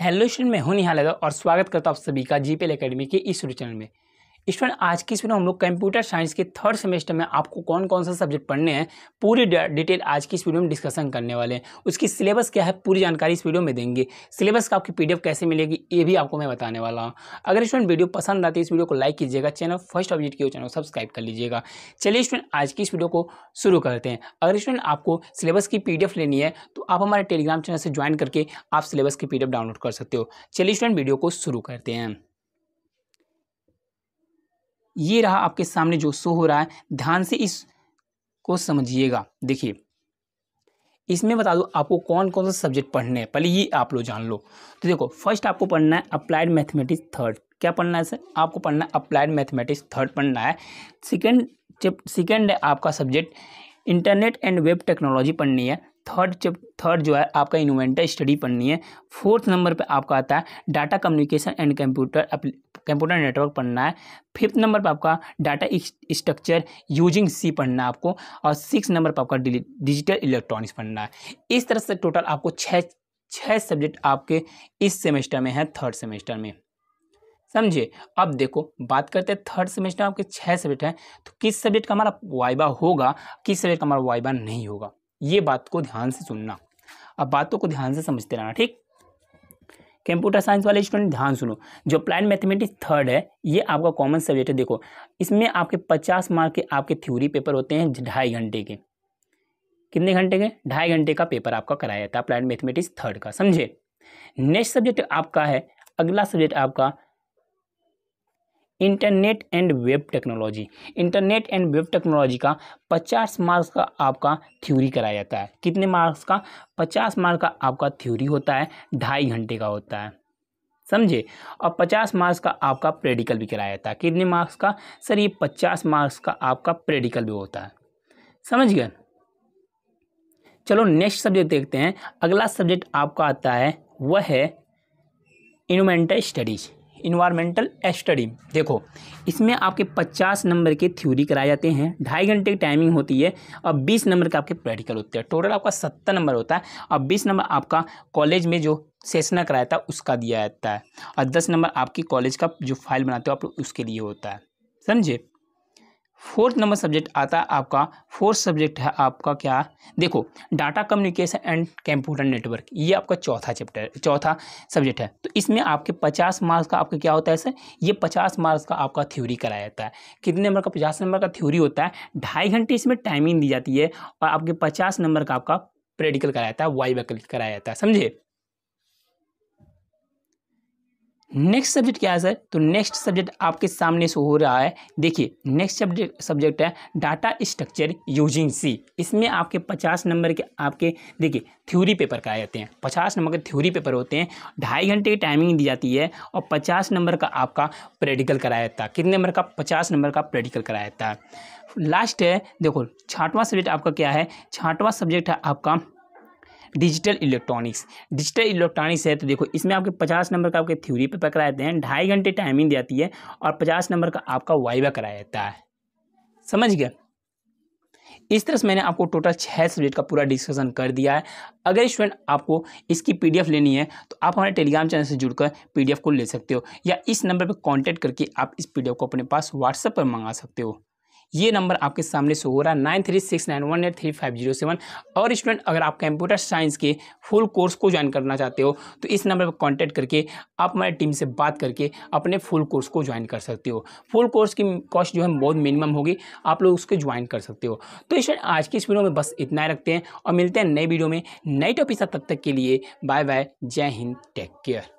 hello student मैं हूं निहाल और स्वागत करता हूं आप सभी का जीपीएल एकेडमी के इस चैनल में स्टूडेंट आज की इस वीडियो हम लोग कंप्यूटर साइंस के थर्ड सेमेस्टर में आपको कौन कौन सा सब्जेक्ट पढ़ने हैं पूरी डिटेल आज की इस वीडियो में डिस्कशन करने वाले हैं उसकी सिलेबस क्या है पूरी जानकारी इस वीडियो में देंगे सिलेबस का आपकी पीडीएफ कैसे मिलेगी ये भी आपको मैं बताने वाला हूँ अगर स्टूडेंट वीडियो पसंद आती है इस वीडियो को लाइक कीजिएगा चैनल फर्स्ट ऑब्जेक्ट की चैनल सब्सक्राइब कर लीजिएगा चलिए स्टूडेंट आज की इस वीडियो को शुरू करते हैं अगर स्टूडेंट आपको सिलेबस की पी लेनी है तो आप हमारे टेलीग्राम चैनल से ज्वाइन करके आप सिलेबस की पी डाउनलोड कर सकते हो चलिए स्टूडेंट वीडियो को शुरू करते हैं ये रहा आपके सामने जो शो हो रहा है ध्यान से इस को समझिएगा देखिए इसमें बता दो आपको कौन कौन सा सब्जेक्ट पढ़ने हैं पहले ये आप लोग जान लो तो देखो फर्स्ट आपको पढ़ना है अप्लाइड मैथमेटिक्स थर्ड क्या पढ़ना है सर आपको पढ़ना है अप्लाइड मैथमेटिक्स थर्ड पढ़ना है सेकेंड सेकेंड है आपका subject internet and web technology पढ़नी है थर्ड थर्ड जो है आपका इन्वेंटर स्टडी पढ़नी है फोर्थ नंबर पे आपका आता है data communication and computer computer network पढ़ना है फिफ्थ नंबर पर आपका डाटा स्ट्रक्चर यूजिंग सी पढ़ना है आपको और सिक्स नंबर पर आपका डिजिटल इलेक्ट्रॉनिक्स पढ़ना है इस तरह से टोटल आपको छः छः सब्जेक्ट आपके इस सेमेस्टर में है थर्ड सेमेस्टर में समझे अब देखो बात करते हैं थर्ड सेमेस्टर आपके छः सब्जेक्ट हैं तो किस सब्जेक्ट का हमारा वाइबा होगा किस सब्जेक्ट का हमारा वाइबा नहीं होगा ये बात को ध्यान से सुनना अब बातों को ध्यान से समझते रहना ठीक कंप्यूटर साइंस वाले स्टूडेंट ध्यान सुनो जो प्लान मैथमेटिक्स थर्ड है ये आपका कॉमन सब्जेक्ट है देखो इसमें आपके पचास मार्क के आपके थ्योरी पेपर होते हैं ढाई घंटे के कितने घंटे के ढाई घंटे का पेपर आपका कराया जाता है प्लान मैथमेटिक्स थर्ड का समझे नेक्स्ट सब्जेक्ट आपका है अगला सब्जेक्ट आपका internet and web technology internet and web technology का 50 मार्क्स का आपका थ्योरी कराया जाता है कितने मार्क्स का 50 मार्क्स का आपका थ्योरी होता है ढाई घंटे का होता है समझे और 50 मार्क्स का आपका प्रेडिकल भी कराया जाता है कितने मार्क्स का सर ये 50 मार्क्स का आपका प्रेडिकल भी होता है समझ गए चलो नेक्स्ट सब्जेक्ट देखते हैं अगला सब्जेक्ट आपका आता है वह है इन्वेंटर स्टडीज़ इन्वायरमेंटल स्टडी देखो इसमें आपके 50 नंबर के थ्योरी कराए जाते हैं ढाई घंटे की टाइमिंग होती है और 20 नंबर का आपके प्रैक्टिकल होते हैं टोटल आपका 70 नंबर होता है और 20 नंबर आपका कॉलेज में जो सेशना कराया था उसका दिया जाता है और 10 नंबर आपकी कॉलेज का जो फाइल बनाते हो आप उसके लिए होता है समझे फोर्थ नंबर सब्जेक्ट आता है आपका फोर्थ सब्जेक्ट है आपका क्या देखो data communication and computer network ये आपका चौथा चैप्टर चौथा सब्जेक्ट है तो इसमें आपके पचास मार्क्स का आपका क्या होता है सर ये पचास मार्क्स का आपका थ्योरी कराया जाता है कितने नंबर का पचास नंबर का थ्योरी होता है ढाई घंटे इसमें टाइमिंग दी जाती है और आपके पचास नंबर का आपका प्रेडिकल कराया जाता है वाई वाइवा कराया जाता है समझे नेक्स्ट सब्जेक्ट क्या है सर तो नेक्स्ट सब्जेक्ट आपके सामने से हो रहा है देखिए नेक्स्ट सब्जेक्ट सब्जेक्ट है डाटा स्ट्रक्चर यूजिंग सी इसमें आपके पचास नंबर के आपके देखिए थ्योरी पेपर कराए जाते हैं पचास नंबर के थ्योरी पेपर होते हैं ढाई घंटे की टाइमिंग दी जाती है और पचास नंबर का आपका प्रैक्टिकल कराया जाता है कितने नंबर का पचास नंबर का प्रैक्टिकल कराया जाता है लास्ट है देखो छाठवां सब्जेक्ट आपका क्या है छाठवां सब्जेक्ट है आपका डिजिटल इलेक्ट्रॉनिक्स डिजिटल इलेक्ट्रॉनिक्स है तो देखो इसमें आपके पचास नंबर का आपके थ्योरी पे पकड़ा देते हैं ढाई घंटे टाइमिंग दी जाती है और पचास नंबर का आपका वाइवा कराया जाता है समझ गया इस तरह से मैंने आपको टोटल छः सब्जेक्ट का पूरा डिस्कशन कर दिया है अगर स्टूडेंट आपको इसकी पीडीएफ लेनी है तो आप हमारे टेलीग्राम चैनल से जुड़कर पीडीएफ को ले सकते हो या इस नंबर पर कॉन्टैक्ट करके आप इस पीडीएफ को अपने पास व्हाट्सएप पर मंगा सकते हो ये नंबर आपके सामने से हो रहा है nine three six nine one eight three five zero seven और स्टूडेंट अगर आप कंप्यूटर साइंस के फुल कोर्स को ज्वाइन करना चाहते हो तो इस नंबर पर कॉन्टैक्ट करके आप हमारी टीम से बात करके अपने फुल कोर्स को ज्वाइन कर सकते हो फुल कोर्स की कॉस्ट जो है बहुत मिनिमम होगी आप लोग उसके ज्वाइन कर सकते हो तो स्टूडेंट आज की इस वीडियो में बस इतना ही रखते हैं और मिलते हैं नए वीडियो में नई टॉपिक तब तक के लिए बाय बाय जय हिंद टेक केयर